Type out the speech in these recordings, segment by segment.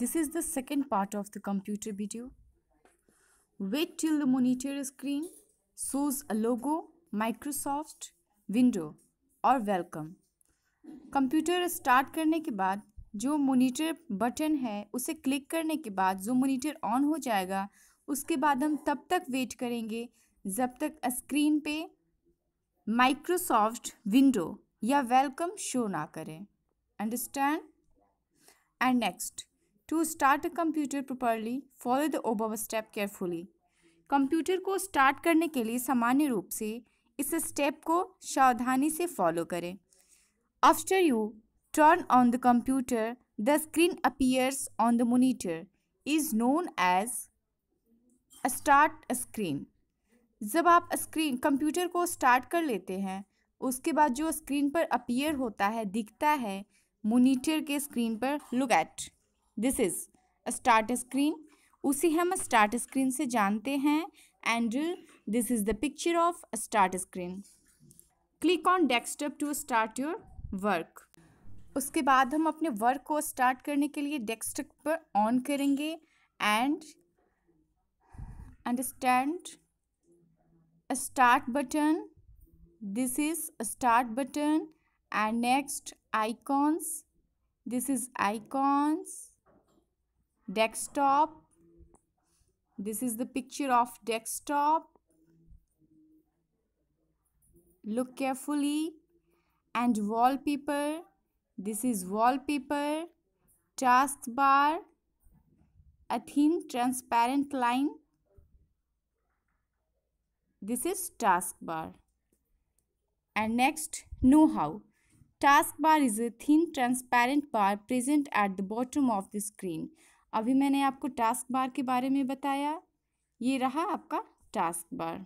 This is the second part of the computer video. Wait till the monitor screen shows a logo, Microsoft, window और welcome. Computer start करने के बाद जो monitor button है उसे click करने के बाद जो मोनीटर ऑन हो जाएगा उसके बाद हम तब तक वेट करेंगे जब तक स्क्रीन पे माइक्रोसॉफ्ट विंडो या वेलकम शो ना करें understand and next to start a computer properly follow the above step carefully computer को स्टार्ट करने के लिए सामान्य रूप से इस स्टेप को सावधानी से फॉलो करें after you turn on the computer the screen appears on the monitor is known as start screen जब आप स्क्रीन कंप्यूटर को स्टार्ट कर लेते हैं उसके बाद जो स्क्रीन पर अपीयर होता है दिखता है मोनीटर के स्क्रीन पर look at this is start screen उसे हम स्टार्ट स्क्रीन से जानते हैं and this is the picture of start screen click on desktop to start your work उसके बाद हम अपने वर्क को स्टार्ट करने के लिए डेस्कटॉप पर ऑन करेंगे and understand start button this is start button and next icons this is icons desktop this is the picture of desktop look carefully and wallpaper this is wallpaper taskbar a thin transparent line this is taskbar and next know how taskbar is a thin transparent bar present at the bottom of the screen अभी मैंने आपको task bar के बारे में बताया ये रहा आपका task bar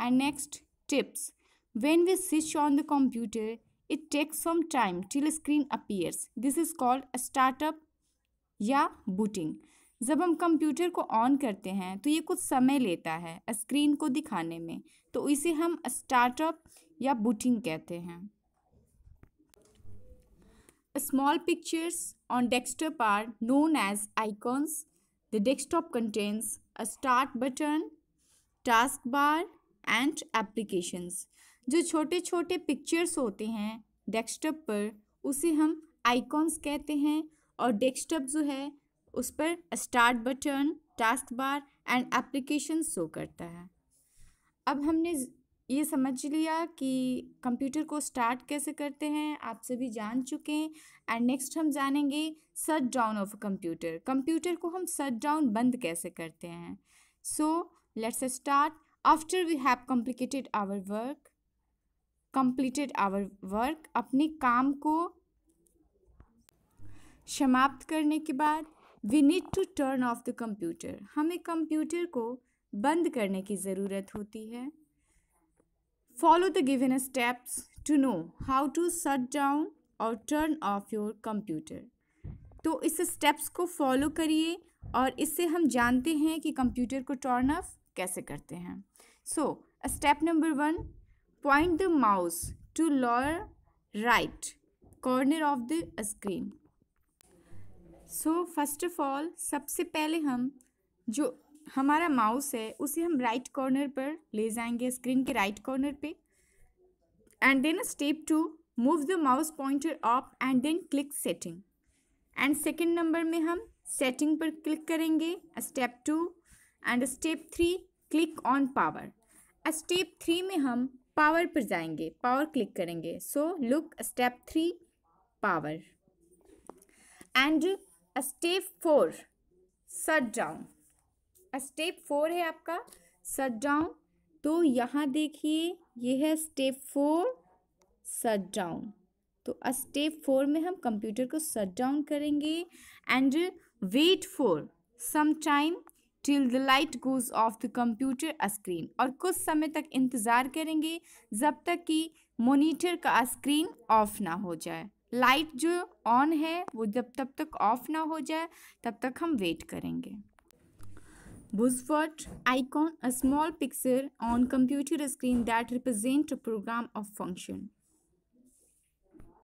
and next tips when we switch on the computer it takes some time till screen appears this is called startup या बूटिंग जब हम कंप्यूटर को ऑन करते हैं तो ये कुछ समय लेता है स्क्रीन को दिखाने में तो इसे हम स्टार्टअप या बूटिंग कहते हैं small pictures on desktop are known as icons. The desktop contains a start button, taskbar and applications. जो छोटे छोटे pictures होते हैं desktop पर उसे हम icons कहते हैं और desktop जो है उस पर start button, taskbar and applications show करता है अब हमने ये समझ लिया कि कंप्यूटर को स्टार्ट कैसे करते हैं आप सभी जान चुके हैं एंड नेक्स्ट हम जानेंगे shut down of computer computer को हम सट डाउन बंद कैसे करते हैं so let's start after we have complicated our work completed our work अपने काम को समाप्त करने के बाद we need to turn off the computer हमें कंप्यूटर को बंद करने की ज़रूरत होती है Follow the given steps to know how to shut down और टर्न ऑफ योर कंप्यूटर तो इस स्टेप्स को फॉलो करिए और इससे हम जानते हैं कि कंप्यूटर को टर्न ऑफ कैसे करते हैं so step number one point the mouse to lower right corner of the screen so first of all सबसे पहले हम जो हमारा माउस है उसे हम राइट कॉर्नर पर ले जाएंगे स्क्रीन के राइट कॉर्नर पे and then step two move the mouse pointer up and then click setting and second number में हम सेटिंग पर क्लिक करेंगे step two and step three click on power step three में हम power पर जाएंगे power click करेंगे so look step three power and step four shut down step four है आपका सट डाउन तो यहाँ देखिए ये है स्टेप फोर सट डाउन तो स्टेप फोर में हम कंप्यूटर को सट डाउन करेंगे and wait for some time till the light goes off the computer screen और कुछ समय तक इंतज़ार करेंगे जब तक कि मोनीटर का स्क्रीन ऑफ ना हो जाए लाइट जो ऑन है वो जब तब तक ऑफ ना हो जाए तब तक हम वेट करेंगे buzzword icon, a small picture on computer screen that represents a program or function.